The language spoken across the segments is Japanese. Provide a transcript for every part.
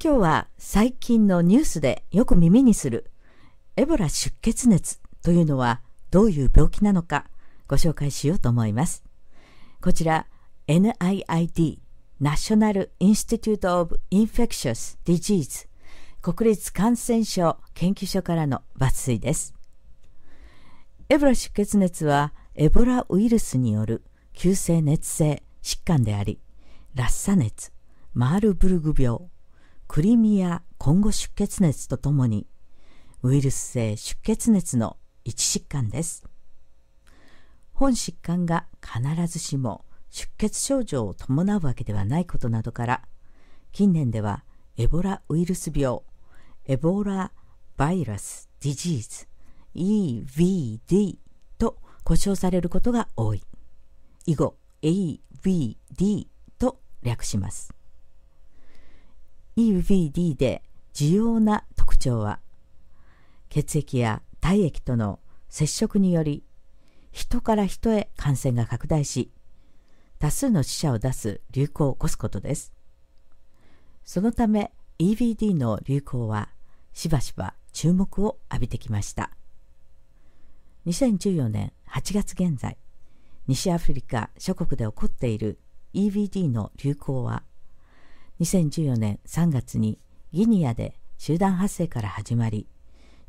今日は最近のニュースでよく耳にするエボラ出血熱というのはどういう病気なのかご紹介しようと思います。こちら NIID National Institute of Infectious Disease 国立感染症研究所からの抜粋です。エボラ出血熱はエボラウイルスによる急性熱性疾患であり、ラッサ熱、マールブルグ病、クリミア今後出血熱とともにウイルス性出血熱の1疾患です。本疾患が必ずしも出血症状を伴うわけではないことなどから近年ではエボラウイルス病エボラバイラスディジーズ EVD と呼称されることが多い以後 AVD と略します EVD で重要な特徴は血液や体液との接触により人から人へ感染が拡大し多数の死者を出す流行を起こすことですそのため EVD の流行はしばしば注目を浴びてきました2014年8月現在西アフリカ諸国で起こっている EVD の流行は2014年3月にギニアで集団発生から始まり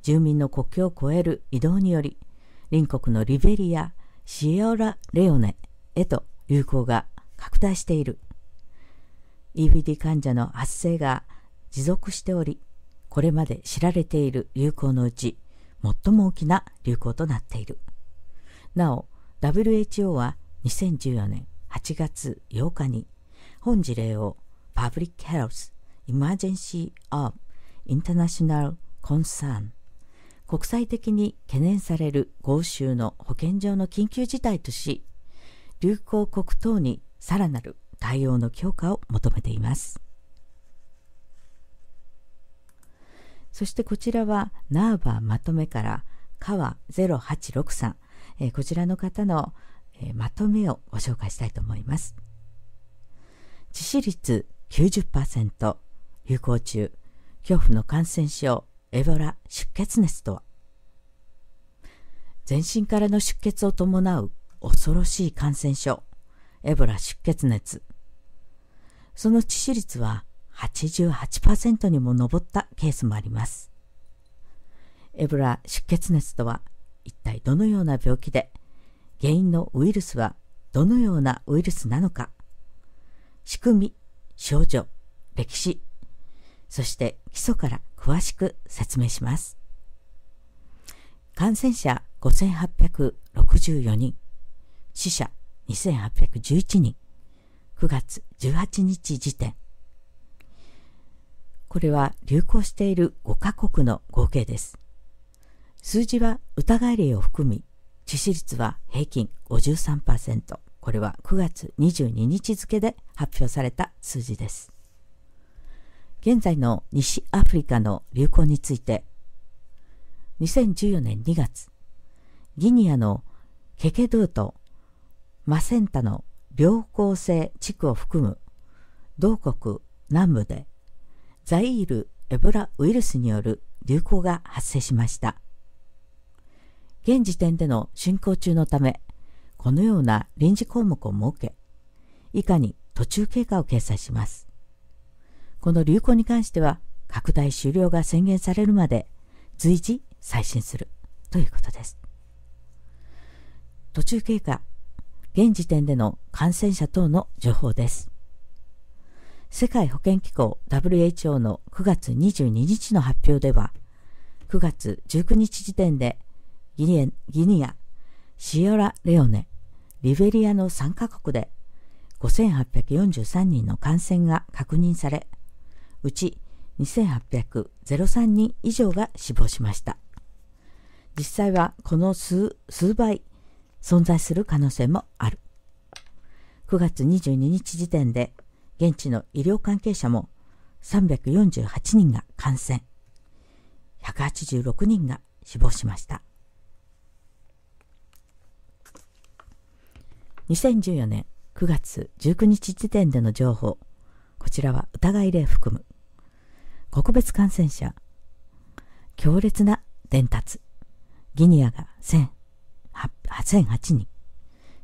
住民の国境を越える移動により隣国のリベリアシエオラ・レオネへと流行が拡大している EBD 患者の発生が持続しておりこれまで知られている流行のうち最も大きな流行となっているなお WHO は2014年8月8日に本事例を public health emergency of international concern 国際的に懸念される豪州の保健上の緊急事態とし流行国等にさらなる対応の強化を求めていますそしてこちらはナーバーまとめから川0863えこちらの方の、えまとめをご紹介したいと思います致死率90%流行中恐怖の感染症エボラ出血熱とは全身からの出血を伴う恐ろしい感染症エボラ出血熱その致死率は88%にも上ったケースもありますエボラ出血熱とは一体どのような病気で原因のウイルスはどのようなウイルスなのか仕組み少女、歴史、そして基礎から詳しく説明します。感染者5864人、死者2811人、9月18日時点。これは流行している5カ国の合計です。数字は疑い例を含み、致死率は平均53%。これは9月22日付で発表された数字です。現在の西アフリカの流行について、2014年2月、ギニアのケケドゥとマセンタの良好性地区を含む同国南部でザイールエボラウイルスによる流行が発生しました。現時点での進行中のため、このような臨時項目を設け、以下に途中経過を掲載します。この流行に関しては、拡大終了が宣言されるまで随時再新するということです。途中経過、現時点での感染者等の情報です。世界保健機構 WHO の9月22日の発表では、9月19日時点でギニア、シオラレオネ、リベリアの3カ国で5843人の感染が確認され、うち2803人以上が死亡しました。実際はこの数倍存在する可能性もある。9月22日時点で現地の医療関係者も348人が感染、186人が死亡しました。2014年9月19日時点での情報、こちらは疑い例含む。国別感染者、強烈な伝達。ギニアが1008人、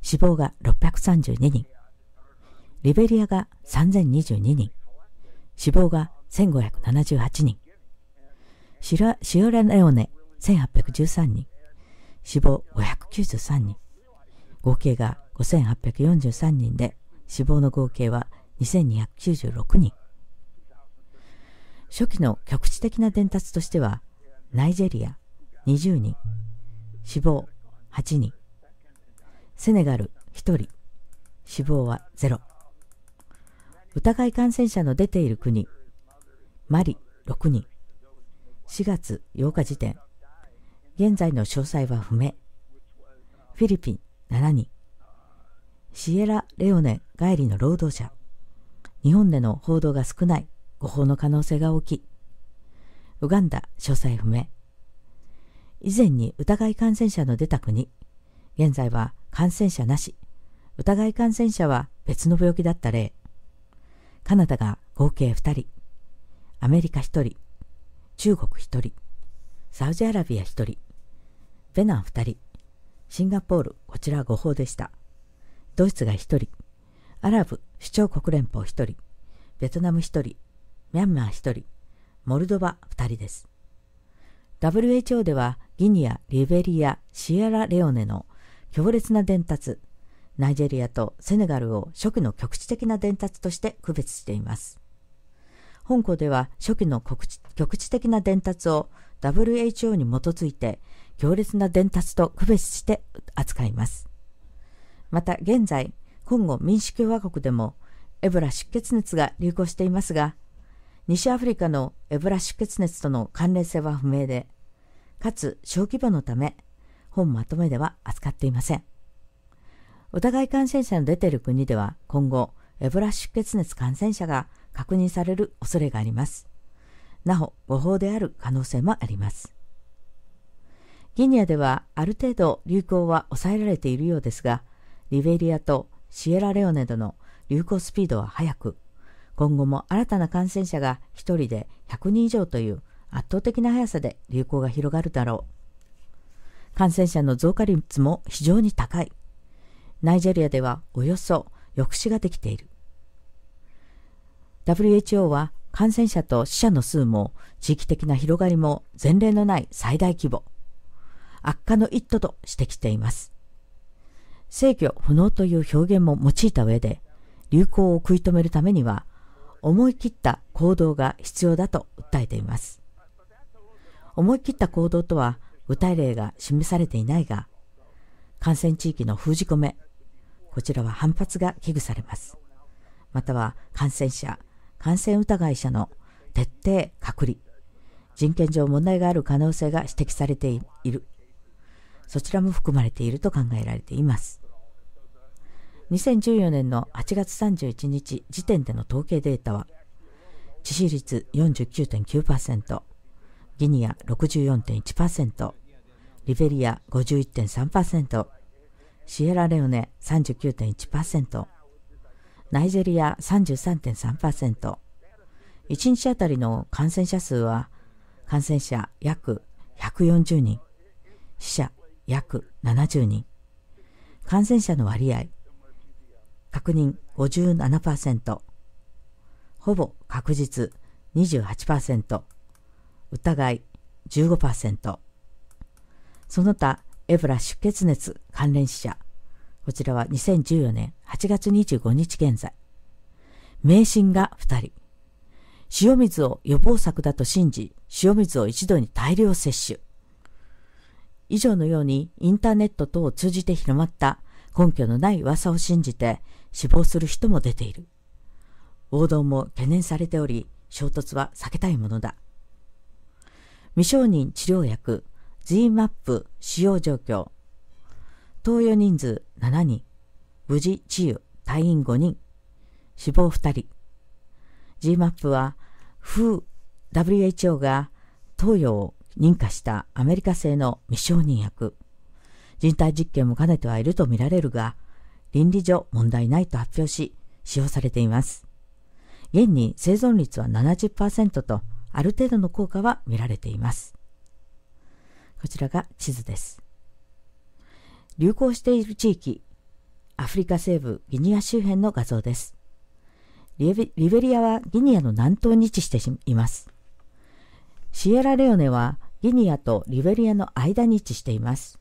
死亡が632人、リベリアが3022人、死亡が1578人、シラシオラネオネ1813人、死亡593人、合計が5843人で、死亡の合計は2296人。初期の局地的な伝達としては、ナイジェリア20人、死亡8人、セネガル1人、死亡は0。疑い感染者の出ている国、マリ6人、4月8日時点、現在の詳細は不明、フィリピン7人、シエラ・レオネ帰りの労働者。日本での報道が少ない誤報の可能性が大きい。ウガンダ詳細不明。以前に疑い感染者の出た国。現在は感染者なし。疑い感染者は別の病気だった例。カナダが合計2人。アメリカ1人。中国1人。サウジアラビア1人。ベナン2人。シンガポール、こちら誤報でした。ドイツが1人、アラブ首長国連邦1人、ベトナム1人、ミャンマー1人、モルドバ2人です。WHO ではギニア、リベリア、シエラレオネの強烈な伝達、ナイジェリアとセネガルを初期の局地的な伝達として区別しています。本校では初期の局地的な伝達を WHO に基づいて強烈な伝達と区別して扱います。また現在、コンゴ民主共和国でもエブラ出血熱が流行していますが、西アフリカのエブラ出血熱との関連性は不明で、かつ小規模のため、本まとめでは扱っていません。お互い感染者の出ている国では今後、エボラ出血熱感染者が確認される恐れがあります。なお、誤報である可能性もあります。ギニアではある程度流行は抑えられているようですが、リベリアとシエラレオネドの流行スピードは速く、今後も新たな感染者が1人で100人以上という圧倒的な速さで流行が広がるだろう。感染者の増加率も非常に高い。ナイジェリアではおよそ抑止ができている。WHO は感染者と死者の数も地域的な広がりも前例のない最大規模悪化の一途と指摘しています制御不能という表現も用いた上で、流行を食い止めるためには、思い切った行動が必要だと訴えています。思い切った行動とは具体例が示されていないが、感染地域の封じ込め、こちらは反発が危惧されます。または感染者、感染疑い者の徹底隔離、人権上問題がある可能性が指摘されている、そちらも含まれていると考えられています。2014年の8月31日時点での統計データは、致死率49.9%、ギニア64.1%、リベリア51.3%、シエラレオネ39.1%、ナイジェリア33.3%、1日あたりの感染者数は、感染者約140人、死者約70人、感染者の割合確認57%、ほぼ確実28%、疑い15%、その他エブラ出血熱関連死者、こちらは2014年8月25日現在、迷信が2人、塩水を予防策だと信じ、塩水を一度に大量摂取。以上のようにインターネット等を通じて広まった根拠のない噂を信じて死亡する人も出ている。暴動も懸念されており、衝突は避けたいものだ。未承認治療薬 z m a p 使用状況。投与人数7人。無事治癒退院5人。死亡2人。GMAP は、WHO WHO が投与を認可したアメリカ製の未承認薬。人体実験も兼ねてはいるとみられるが、倫理上問題ないと発表し、使用されています。現に生存率は70%と、ある程度の効果は見られています。こちらが地図です。流行している地域、アフリカ西部ギニア周辺の画像です。リベリアはギニアの南東に位置しています。シエラレオネはギニアとリベリアの間に位置しています。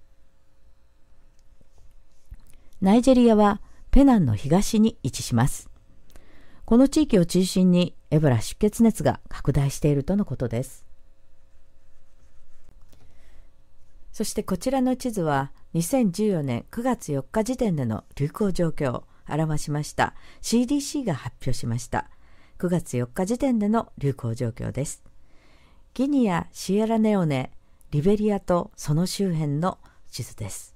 ナイジェリアはペナンの東に位置します。この地域を中心にエボラ出血熱が拡大しているとのことです。そしてこちらの地図は2014年9月4日時点での流行状況を表しました CDC が発表しました9月4日時点での流行状況です。ギニア、シエラネオネ、リベリアとその周辺の地図です。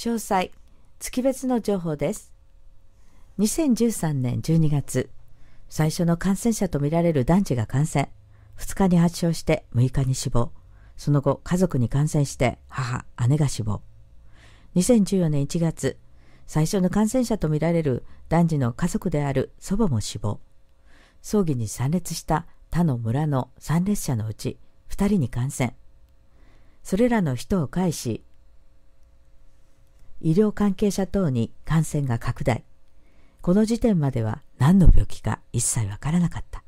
詳細月別の情報です2013年12月最初の感染者とみられる男児が感染2日に発症して6日に死亡その後家族に感染して母姉が死亡2014年1月最初の感染者とみられる男児の家族である祖母も死亡葬儀に参列した他の村の参列者のうち2人に感染それらの人を介し医療関係者等に感染が拡大。この時点までは何の病気か一切わからなかった。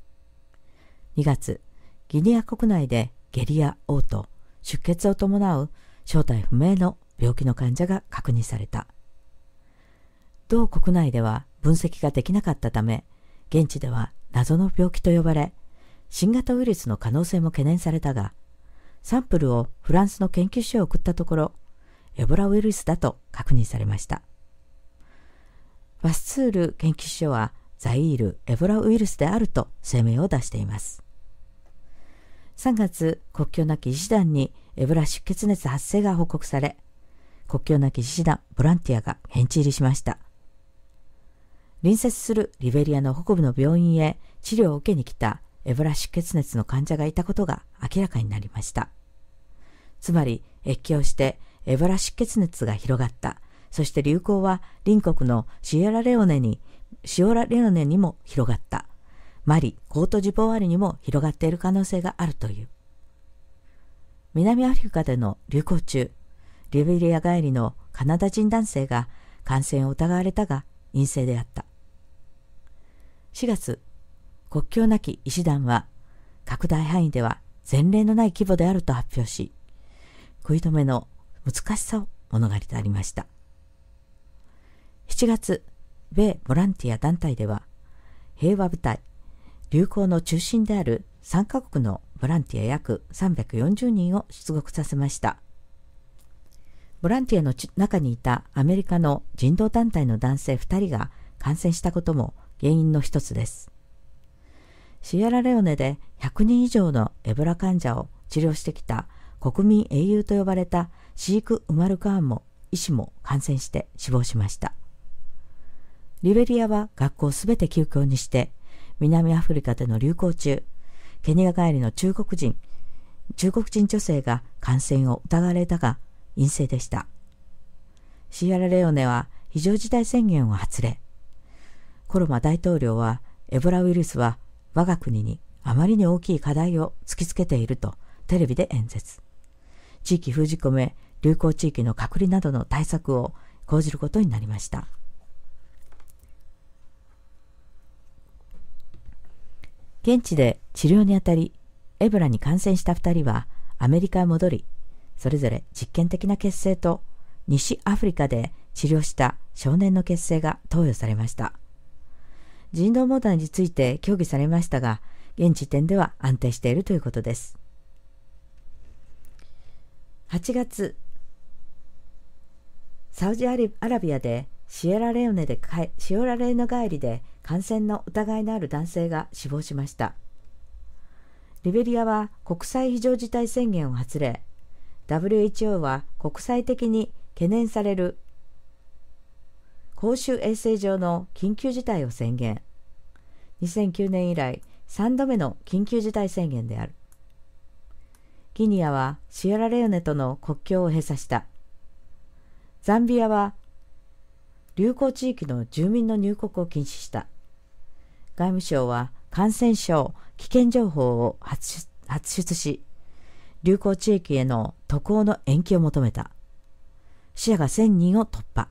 2月、ギニア国内で下痢や嘔吐、出血を伴う正体不明の病気の患者が確認された。同国内では分析ができなかったため、現地では謎の病気と呼ばれ、新型ウイルスの可能性も懸念されたが、サンプルをフランスの研究所へ送ったところ、エボラウイルスだと確認されました。バスツール研究所はザイールエボラウイルスであると声明を出しています。3月、国境なき医師団にエボラ出血熱発生が報告され、国境なき医師団ボランティアが現地入りしました。隣接するリベリアの北部の病院へ治療を受けに来たエボラ出血熱の患者がいたことが明らかになりました。つまり、越境してエボラ出血熱が広がった。そして流行は隣国のシエラレオネに、シオラレオネにも広がった。マリ、コートジボワリにも広がっている可能性があるという。南アフリカでの流行中、リベリア帰りのカナダ人男性が感染を疑われたが陰性であった。4月、国境なき医師団は拡大範囲では前例のない規模であると発表し、食い止めの難しさを物語ってありました。7月、米ボランティア団体では、平和部隊、流行の中心である3カ国のボランティア約340人を出国させました。ボランティアの中にいたアメリカの人道団体の男性2人が感染したことも原因の一つです。シエラレオネで100人以上のエボラ患者を治療してきた国民英雄と呼ばれたシーク・ウマルカーンも医師も感染して死亡しました。リベリアは学校すべて休校にして、南アフリカでの流行中、ケニア帰りの中国人、中国人女性が感染を疑われたが陰性でした。シアラレオネは非常事態宣言を発令。コロマ大統領はエボラウイルスは我が国にあまりに大きい課題を突きつけているとテレビで演説。地域封じ込め、流行地域の隔離などの対策を講じることになりました。現地で治療にあたり、エブラに感染した2人はアメリカへ戻り、それぞれ実験的な血清と西アフリカで治療した少年の血清が投与されました。人道問題について協議されましたが、現時点では安定しているということです。8月サウジアラビアでシエラレオネでシオラレーナ帰りで感染の疑いのある男性が死亡しましたリベリアは国際非常事態宣言を発令 WHO は国際的に懸念される公衆衛生上の緊急事態を宣言2009年以来3度目の緊急事態宣言であるギニアはシエラレオネとの国境を閉鎖した。ザンビアは流行地域の住民の入国を禁止した。外務省は感染症危険情報を発出し、流行地域への渡航の延期を求めた。死者が1000人を突破。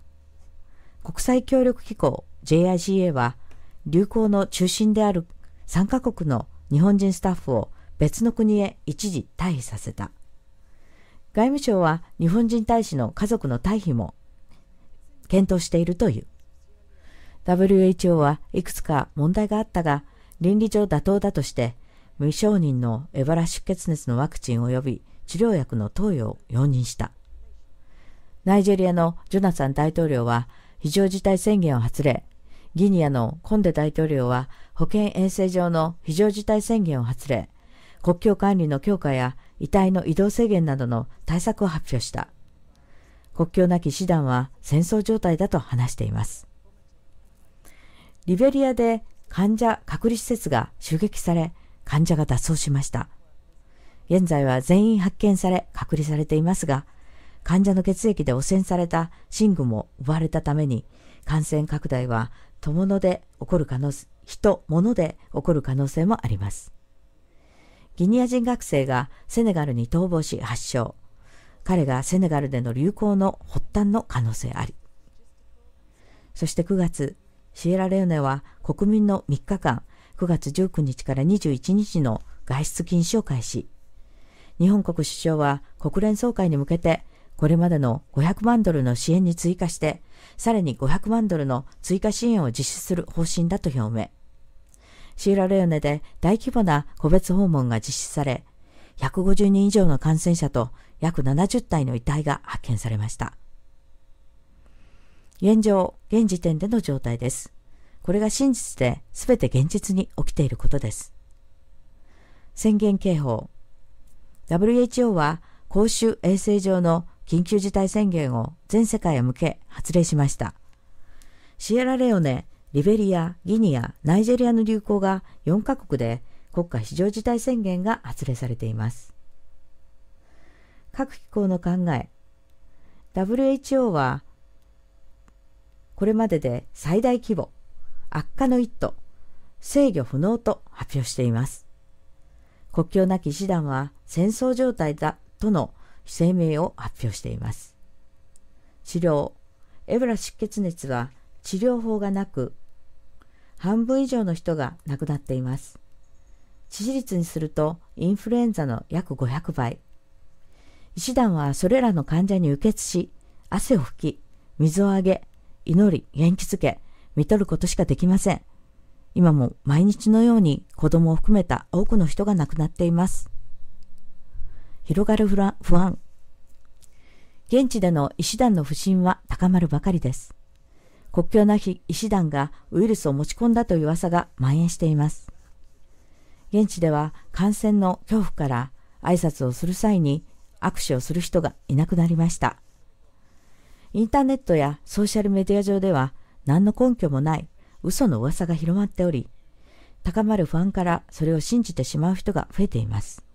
国際協力機構 JICA は流行の中心である3カ国の日本人スタッフを別の国へ一時退避させた。外務省は日本人大使の家族の退避も検討しているという。WHO はいくつか問題があったが、倫理上妥当だとして、無承認のエバラ出血熱のワクチン及び治療薬の投与を容認した。ナイジェリアのジョナサン大統領は非常事態宣言を発令、ギニアのコンデ大統領は保健衛生上の非常事態宣言を発令、国境管理の強化や遺体の移動制限などの対策を発表した。国境なき師団は戦争状態だと話しています。リベリアで患者隔離施設が襲撃され、患者が脱走しました。現在は全員発見され隔離されていますが、患者の血液で汚染された寝具も奪われたために、感染拡大は、とので起こる可能性、人、物で起こる可能性もあります。ギニア人学生がセネガルに逃亡し発症。彼がセネガルでの流行の発端の可能性あり。そして9月、シエラレオネは国民の3日間、9月19日から21日の外出禁止を開始。日本国首相は国連総会に向けて、これまでの500万ドルの支援に追加して、さらに500万ドルの追加支援を実施する方針だと表明。シーラレオネで大規模な個別訪問が実施され、150人以上の感染者と約70体の遺体が発見されました。現状、現時点での状態です。これが真実で全て現実に起きていることです。宣言警報 WHO は公衆衛生上の緊急事態宣言を全世界へ向け発令しました。シエラレオネ、リベリア、ギニア、ナイジェリアの流行が4カ国で国家非常事態宣言が発令されています。各機構の考え WHO はこれまでで最大規模悪化の一途制御不能と発表しています国境なき医師団は戦争状態だとの声明を発表しています治療エボラ出血熱は治療法がなく半分以上の人が亡くなっています。致死率にするとインフルエンザの約500倍。医師団はそれらの患者に輸血し、汗を拭き、水をあげ、祈り、元気づけ、見取ることしかできません。今も毎日のように子供を含めた多くの人が亡くなっています。広がる不安。現地での医師団の不信は高まるばかりです。国境なき医師団がウイルスを持ち込んだという噂が蔓延しています。現地では感染の恐怖から挨拶をする際に握手をする人がいなくなりました。インターネットやソーシャルメディア上では何の根拠もない嘘の噂が広まっており、高まる不安からそれを信じてしまう人が増えています。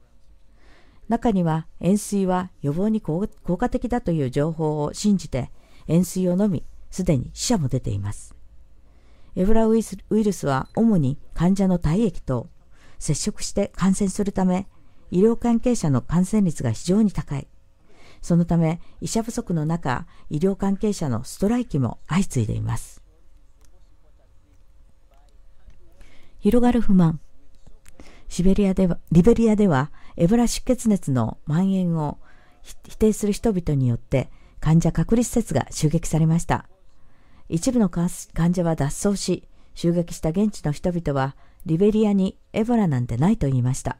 中には塩水は予防に効果的だという情報を信じて塩水を飲みすでに死者も出ています。エブラウイルスは主に患者の体液と接触して感染するため、医療関係者の感染率が非常に高い。そのため、医者不足の中、医療関係者のストライキも相次いでいます。広がる不満。シベリアでは、リベリアでは、エブラ出血熱の蔓延を否定する人々によって、患者隔離施設が襲撃されました。一部の患者は脱走し、襲撃した現地の人々は、リベリアにエボラなんてないと言いました。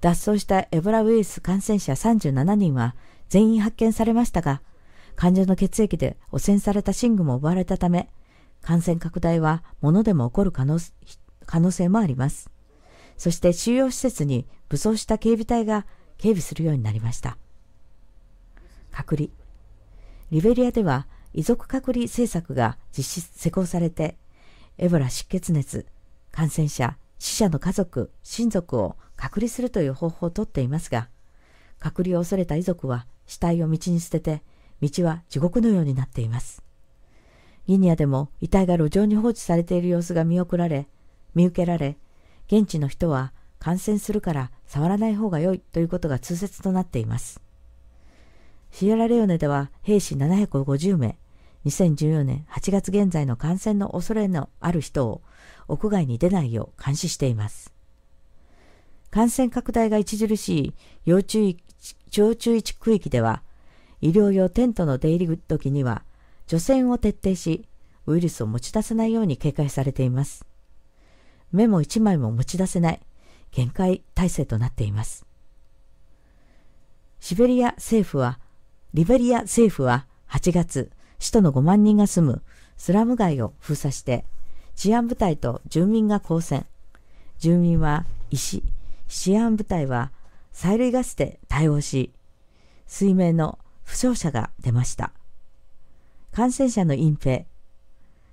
脱走したエボラウイルス感染者37人は全員発見されましたが、患者の血液で汚染された寝具も奪われたため、感染拡大は物でも起こる可能可能性もあります。そして収容施設に武装した警備隊が警備するようになりました。隔離。リベリアでは遺族隔離政策が実施、施行されて、エボラ出血熱、感染者、死者の家族、親族を隔離するという方法をとっていますが、隔離を恐れた遺族は死体を道に捨てて、道は地獄のようになっています。ギニアでも遺体が路上に放置されている様子が見送られ、見受けられ、現地の人は感染するから触らない方が良いということが通説となっています。シエラレオネでは兵士750名、2014年8月現在の感染の恐れのある人を屋外に出ないよう監視しています。感染拡大が著しい要注意要注意区域では、医療用テントの出入り時には、除染を徹底し、ウイルスを持ち出さないように警戒されています。メモ一枚も持ち出せない、限界体制となっています。シベリア政府は、リベリア政府は8月、首都の5万人が住むスラム街を封鎖して、治安部隊と住民が交戦。住民は石、治安部隊は催涙ガスで対応し、水面の負傷者が出ました。感染者の隠蔽。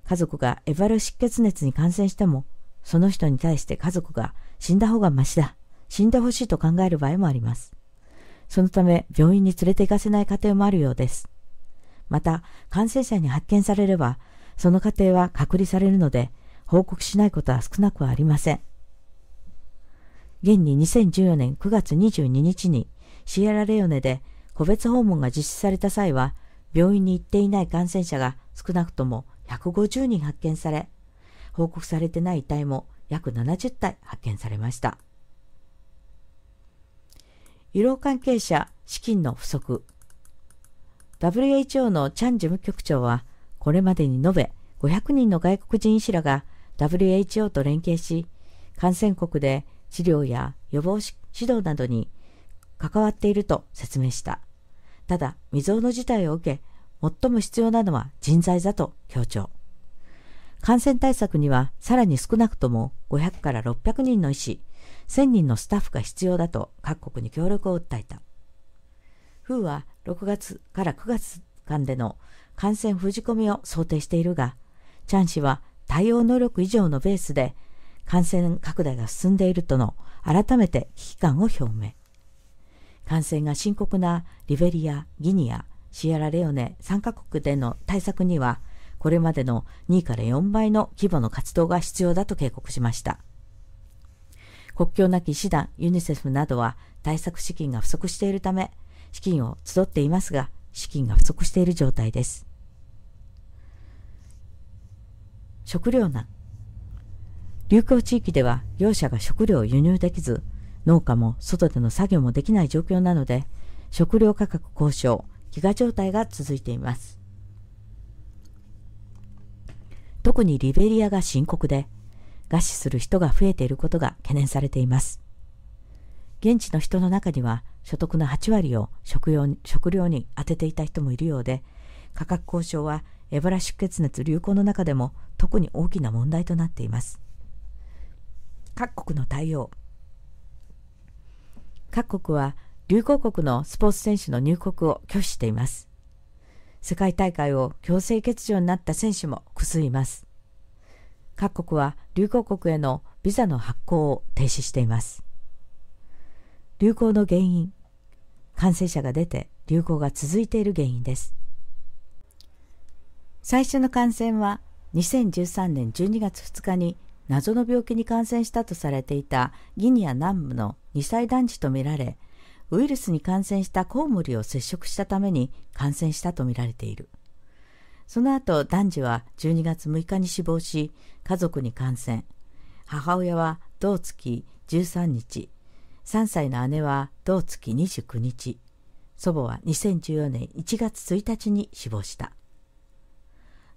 家族がエバル出血熱に感染しても、その人に対して家族が死んだ方がましだ。死んでほしいと考える場合もあります。そのため、病院に連れて行かせない家庭もあるようです。また、感染者に発見されれば、その過程は隔離されるので、報告しないことは少なくはありません。現に2014年9月22日に、シエラレオネで個別訪問が実施された際は、病院に行っていない感染者が少なくとも150人発見され、報告されてない遺体も約70体発見されました。医療関係者資金の不足。WHO のチャン事務局長は、これまでに延べ500人の外国人医師らが WHO と連携し、感染国で治療や予防指導などに関わっていると説明した。ただ、未曾有の事態を受け、最も必要なのは人材だと強調。感染対策にはさらに少なくとも500から600人の医師、1000人のスタッフが必要だと各国に協力を訴えた。府は6月から9月間での感染封じ込みを想定しているが、チャン氏は対応能力以上のベースで感染拡大が進んでいるとの改めて危機感を表明。感染が深刻なリベリア、ギニア、シアラレオネ3カ国での対策には、これまでの2から4倍の規模の活動が必要だと警告しました。国境なき医師団、ユニセフなどは対策資金が不足しているため、資金を集っていますが、資金が不足している状態です。食糧難。流行地域では業者が食料を輸入できず、農家も外での作業もできない状況なので、食料価格交渉、飢餓状態が続いています。特にリベリアが深刻で、餓死する人が増えていることが懸念されています。現地の人の中には所得の8割を食用食料に充てていた人もいるようで価格交渉はエボラ出血熱流行の中でも特に大きな問題となっています各国の対応各国は流行国のスポーツ選手の入国を拒否しています世界大会を強制欠場になった選手も複数います各国は流行国へのビザの発行を停止しています流行の原因感染者が出て流行が続いている原因です最初の感染は2013年12月2日に謎の病気に感染したとされていたギニア南部の2歳男児とみられウイルスに感染したコウモリを接触したために感染したとみられているその後男児は12月6日に死亡し家族に感染母親は同月13日3歳の姉は同月29日、祖母は2014年1月1日に死亡した。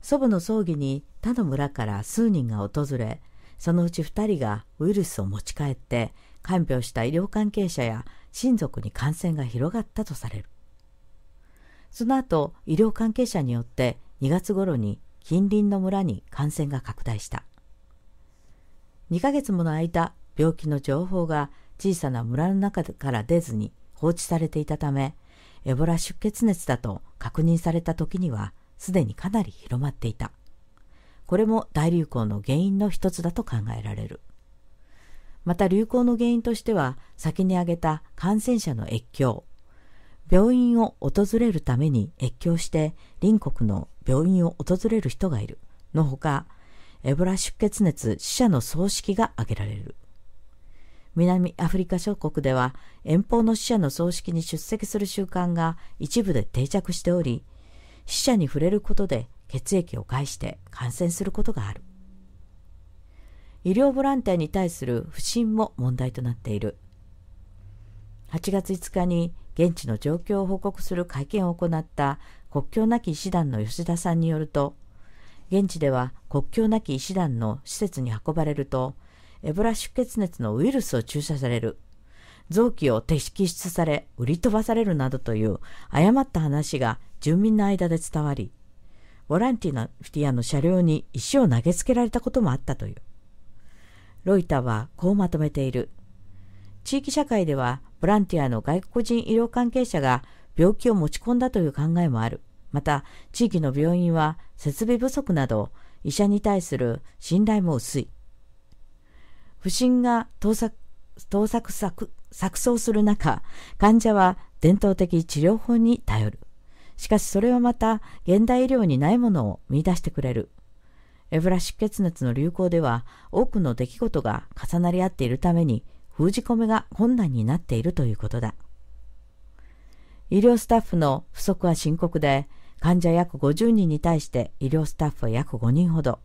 祖母の葬儀に他の村から数人が訪れ、そのうち2人がウイルスを持ち帰って看病した医療関係者や親族に感染が広がったとされる。その後、医療関係者によって2月頃に近隣の村に感染が拡大した。2ヶ月もの間、病気の情報が小さな村の中から出ずに放置されていたため、エボラ出血熱だと確認された時には、すでにかなり広まっていた。これも大流行の原因の一つだと考えられる。また流行の原因としては、先に挙げた感染者の越境。病院を訪れるために越境して隣国の病院を訪れる人がいる。のほか、エボラ出血熱死者の葬式が挙げられる。南アフリカ諸国では遠方の死者の葬式に出席する習慣が一部で定着しており、死者に触れることで血液を介して感染することがある。医療ボランティアに対する不信も問題となっている。8月5日に現地の状況を報告する会見を行った国境なき医師団の吉田さんによると、現地では国境なき医師団の施設に運ばれると、エブラ出血熱のウイルスを注射される。臓器を摘出され、売り飛ばされるなどという誤った話が住民の間で伝わり、ボランティアの車両に石を投げつけられたこともあったという。ロイターはこうまとめている。地域社会ではボランティアの外国人医療関係者が病気を持ち込んだという考えもある。また、地域の病院は設備不足など医者に対する信頼も薄い。不審が盗作、盗作作、作綜する中、患者は伝統的治療法に頼る。しかしそれはまた現代医療にないものを見出してくれる。エブラ出血熱の流行では多くの出来事が重なり合っているために封じ込めが困難になっているということだ。医療スタッフの不足は深刻で、患者約50人に対して医療スタッフは約5人ほど。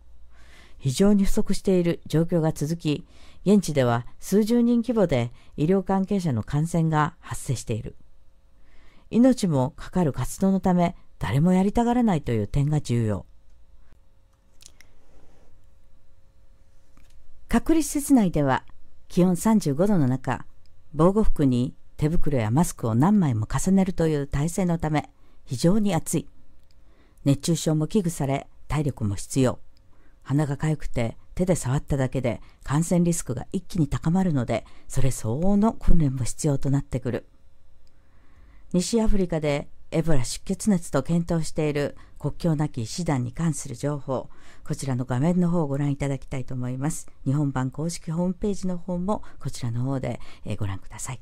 非常に不足している状況が続き、現地では数十人規模で医療関係者の感染が発生している。命もかかる活動のため、誰もやりたがらないという点が重要。隔離施設内では、気温35度の中、防護服に手袋やマスクを何枚も重ねるという体制のため、非常に暑い。熱中症も危惧され、体力も必要。鼻が痒くて手で触っただけで感染リスクが一気に高まるので、それ相応の訓練も必要となってくる。西アフリカでエボラ出血熱と検討している国境なき医師団に関する情報、こちらの画面の方をご覧いただきたいと思います。日本版公式ホームページの方もこちらの方でご覧ください。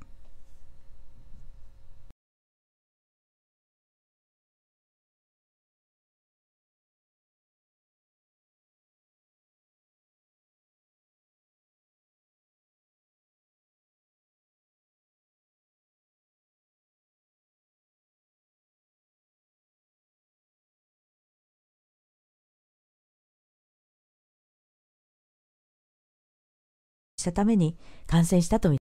したために感染したとみ